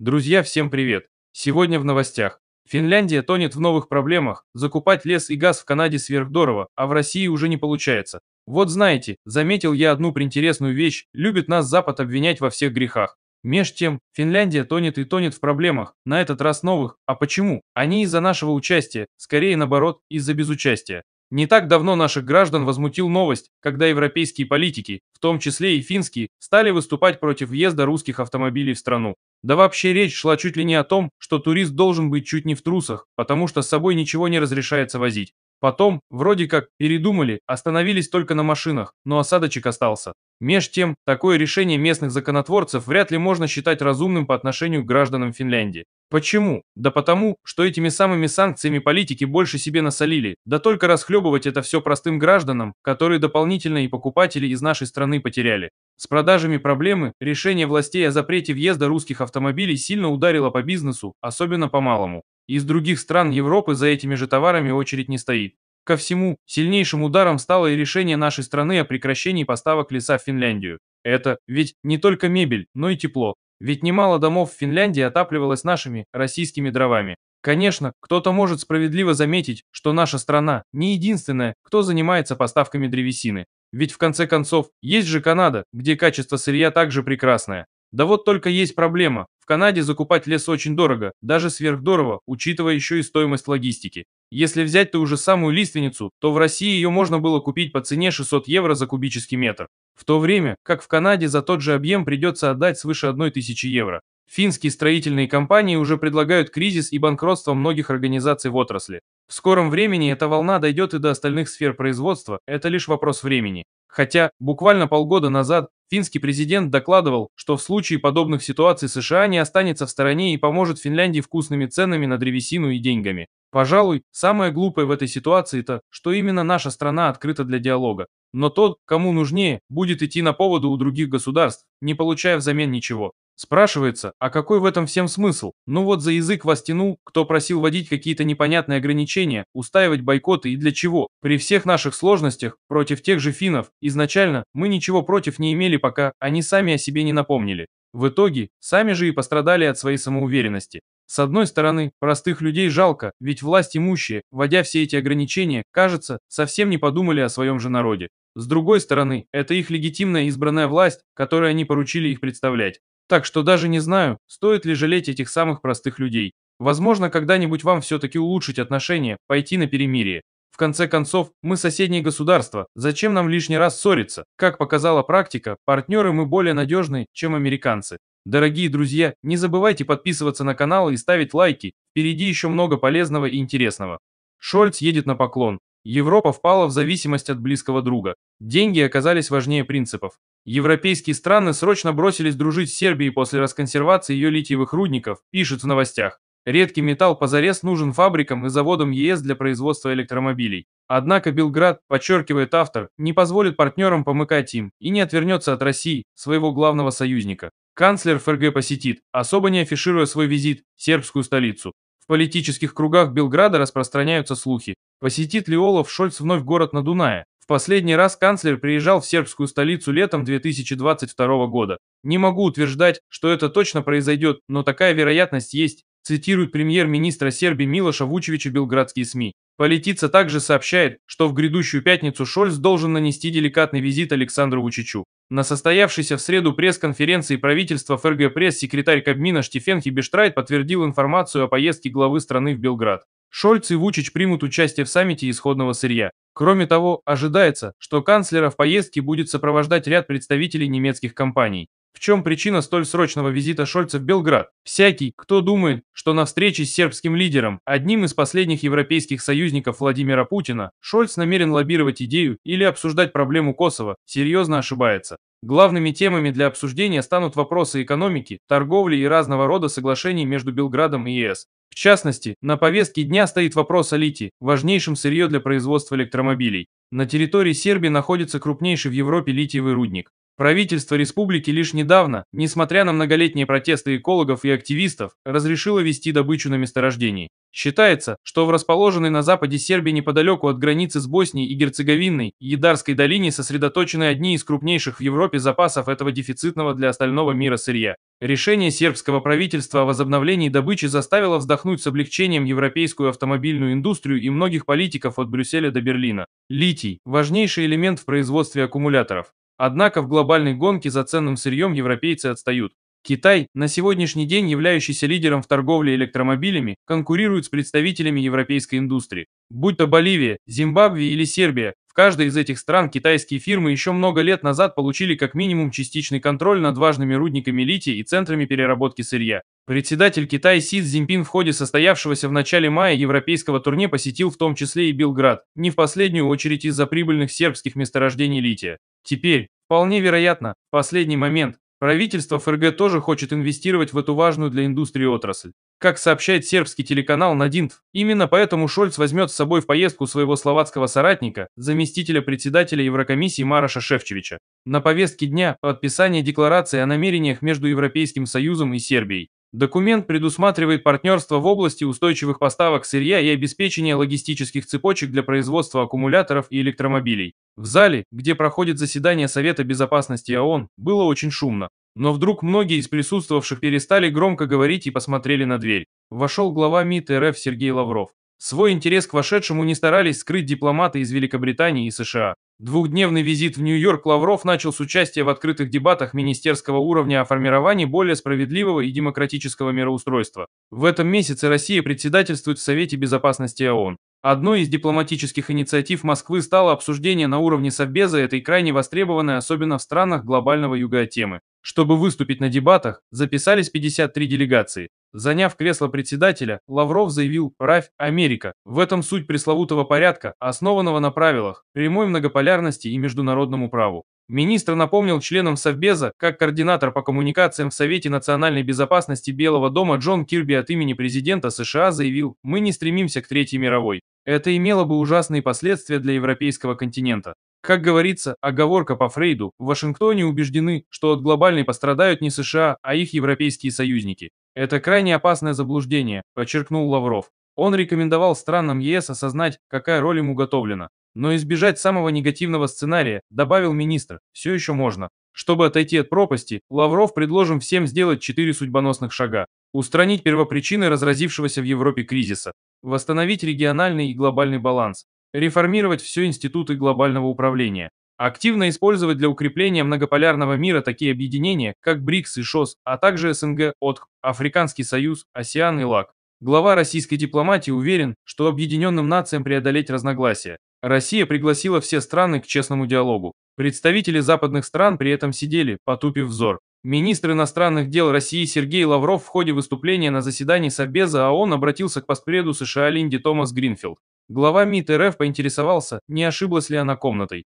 Друзья, всем привет! Сегодня в новостях. Финляндия тонет в новых проблемах, закупать лес и газ в Канаде сверхдорого, а в России уже не получается. Вот знаете, заметил я одну принтересную вещь, любит нас Запад обвинять во всех грехах. Меж тем, Финляндия тонет и тонет в проблемах, на этот раз новых, а почему? Они из-за нашего участия, скорее наоборот, из-за безучастия. Не так давно наших граждан возмутил новость, когда европейские политики, в том числе и финские, стали выступать против въезда русских автомобилей в страну. Да вообще речь шла чуть ли не о том, что турист должен быть чуть не в трусах, потому что с собой ничего не разрешается возить. Потом, вроде как, передумали, остановились только на машинах, но осадочек остался. Меж тем, такое решение местных законотворцев вряд ли можно считать разумным по отношению к гражданам Финляндии. Почему? Да потому, что этими самыми санкциями политики больше себе насолили, да только расхлебывать это все простым гражданам, которые дополнительно и покупатели из нашей страны потеряли. С продажами проблемы решение властей о запрете въезда русских автомобилей сильно ударило по бизнесу, особенно по малому. Из других стран Европы за этими же товарами очередь не стоит. Ко всему, сильнейшим ударом стало и решение нашей страны о прекращении поставок леса в Финляндию. Это ведь не только мебель, но и тепло, ведь немало домов в Финляндии отапливалось нашими российскими дровами. Конечно, кто-то может справедливо заметить, что наша страна не единственная, кто занимается поставками древесины. Ведь в конце концов, есть же Канада, где качество сырья также прекрасное. Да вот только есть проблема. В Канаде закупать лес очень дорого, даже сверхдорого, учитывая еще и стоимость логистики. Если взять ту же самую лиственницу, то в России ее можно было купить по цене 600 евро за кубический метр. В то время, как в Канаде за тот же объем придется отдать свыше 1000 евро. Финские строительные компании уже предлагают кризис и банкротство многих организаций в отрасли. В скором времени эта волна дойдет и до остальных сфер производства, это лишь вопрос времени. Хотя буквально полгода назад финский президент докладывал, что в случае подобных ситуаций США не останется в стороне и поможет Финляндии вкусными ценами на древесину и деньгами. Пожалуй, самое глупое в этой ситуации то, что именно наша страна открыта для диалога. Но тот, кому нужнее, будет идти на поводу у других государств, не получая взамен ничего. Спрашивается, а какой в этом всем смысл? Ну вот за язык вас тянул, кто просил вводить какие-то непонятные ограничения, устаивать бойкоты и для чего? При всех наших сложностях, против тех же финнов, изначально мы ничего против не имели пока, они сами о себе не напомнили. В итоге, сами же и пострадали от своей самоуверенности. С одной стороны, простых людей жалко, ведь власть имущие, вводя все эти ограничения, кажется, совсем не подумали о своем же народе. С другой стороны, это их легитимная избранная власть, которой они поручили их представлять. Так что даже не знаю, стоит ли жалеть этих самых простых людей. Возможно, когда-нибудь вам все-таки улучшить отношения, пойти на перемирие. В конце концов, мы соседние государства, зачем нам лишний раз ссориться? Как показала практика, партнеры мы более надежны, чем американцы. Дорогие друзья, не забывайте подписываться на канал и ставить лайки, впереди еще много полезного и интересного. Шольц едет на поклон, Европа впала в зависимость от близкого друга. Деньги оказались важнее принципов. Европейские страны срочно бросились дружить с Сербией после расконсервации ее литиевых рудников, пишут в новостях. Редкий металл позарез нужен фабрикам и заводам ЕС для производства электромобилей. Однако Белград, подчеркивает автор, не позволит партнерам помыкать им и не отвернется от России, своего главного союзника. Канцлер ФРГ посетит, особо не афишируя свой визит, сербскую столицу политических кругах Белграда распространяются слухи. Посетит ли Олаф Шольц вновь город на Дунае? В последний раз канцлер приезжал в сербскую столицу летом 2022 года. Не могу утверждать, что это точно произойдет, но такая вероятность есть, цитирует премьер-министра Сербии Милоша Вучевича белградские СМИ. Политица также сообщает, что в грядущую пятницу Шольц должен нанести деликатный визит Александру Вучичу. На состоявшейся в среду пресс-конференции правительства ФРГ Пресс секретарь Кабмина Штефен Хибештрайт подтвердил информацию о поездке главы страны в Белград. Шольц и Вучич примут участие в саммите исходного сырья. Кроме того, ожидается, что канцлера в поездке будет сопровождать ряд представителей немецких компаний. В чем причина столь срочного визита Шольца в Белград? Всякий, кто думает, что на встрече с сербским лидером, одним из последних европейских союзников Владимира Путина, Шольц намерен лоббировать идею или обсуждать проблему Косово, серьезно ошибается. Главными темами для обсуждения станут вопросы экономики, торговли и разного рода соглашений между Белградом и ЕС. В частности, на повестке дня стоит вопрос о литии, важнейшем сырье для производства электромобилей. На территории Сербии находится крупнейший в Европе литиевый рудник. Правительство республики лишь недавно, несмотря на многолетние протесты экологов и активистов, разрешило вести добычу на месторождении. Считается, что в расположенной на западе Сербии неподалеку от границы с Боснией и Герцеговиной едарской долине сосредоточены одни из крупнейших в Европе запасов этого дефицитного для остального мира сырья. Решение сербского правительства о возобновлении добычи заставило вздохнуть с облегчением европейскую автомобильную индустрию и многих политиков от Брюсселя до Берлина. Литий – важнейший элемент в производстве аккумуляторов. Однако в глобальной гонке за ценным сырьем европейцы отстают. Китай, на сегодняшний день являющийся лидером в торговле электромобилями, конкурирует с представителями европейской индустрии. Будь то Боливия, Зимбабве или Сербия, в каждой из этих стран китайские фирмы еще много лет назад получили как минимум частичный контроль над важными рудниками лития и центрами переработки сырья. Председатель Китая Си Цзиньпин в ходе состоявшегося в начале мая европейского турне посетил в том числе и Белград, не в последнюю очередь из-за прибыльных сербских месторождений лития. Теперь, вполне вероятно, в последний момент Правительство ФРГ тоже хочет инвестировать в эту важную для индустрии отрасль. Как сообщает сербский телеканал Надинтв, именно поэтому Шольц возьмет с собой в поездку своего словацкого соратника, заместителя председателя Еврокомиссии Мараша Шевчевича. На повестке дня – подписание декларации о намерениях между Европейским Союзом и Сербией. Документ предусматривает партнерство в области устойчивых поставок сырья и обеспечения логистических цепочек для производства аккумуляторов и электромобилей. В зале, где проходит заседание Совета Безопасности ООН, было очень шумно. Но вдруг многие из присутствовавших перестали громко говорить и посмотрели на дверь. Вошел глава МИД РФ Сергей Лавров. Свой интерес к вошедшему не старались скрыть дипломаты из Великобритании и США. Двухдневный визит в Нью-Йорк Лавров начал с участия в открытых дебатах министерского уровня о формировании более справедливого и демократического мироустройства. В этом месяце Россия председательствует в Совете Безопасности ООН. Одной из дипломатических инициатив Москвы стало обсуждение на уровне Совбеза этой крайне востребованной, особенно в странах глобального юга, темы. Чтобы выступить на дебатах, записались 53 делегации. Заняв кресло председателя, Лавров заявил «Правь Америка». В этом суть пресловутого порядка, основанного на правилах, прямой многополярности и международному праву. Министр напомнил членам Совбеза, как координатор по коммуникациям в Совете национальной безопасности Белого дома Джон Кирби от имени президента США заявил «Мы не стремимся к Третьей мировой». Это имело бы ужасные последствия для европейского континента. Как говорится, оговорка по Фрейду, в Вашингтоне убеждены, что от глобальной пострадают не США, а их европейские союзники. Это крайне опасное заблуждение, подчеркнул Лавров. Он рекомендовал странам ЕС осознать, какая роль им уготовлена. Но избежать самого негативного сценария, добавил министр, все еще можно. Чтобы отойти от пропасти, Лавров предложим всем сделать четыре судьбоносных шага. Устранить первопричины разразившегося в Европе кризиса. Восстановить региональный и глобальный баланс. Реформировать все институты глобального управления. Активно использовать для укрепления многополярного мира такие объединения, как БРИКС и ШОС, а также СНГ, ОТК, Африканский Союз, АСИАН и ЛАК. Глава российской дипломатии уверен, что объединенным нациям преодолеть разногласия. Россия пригласила все страны к честному диалогу. Представители западных стран при этом сидели, потупив взор. Министр иностранных дел России Сергей Лавров в ходе выступления на заседании Собеза ООН обратился к поспреду США Линди Томас Гринфилд. Глава МИД РФ поинтересовался, не ошиблась ли она комнатой.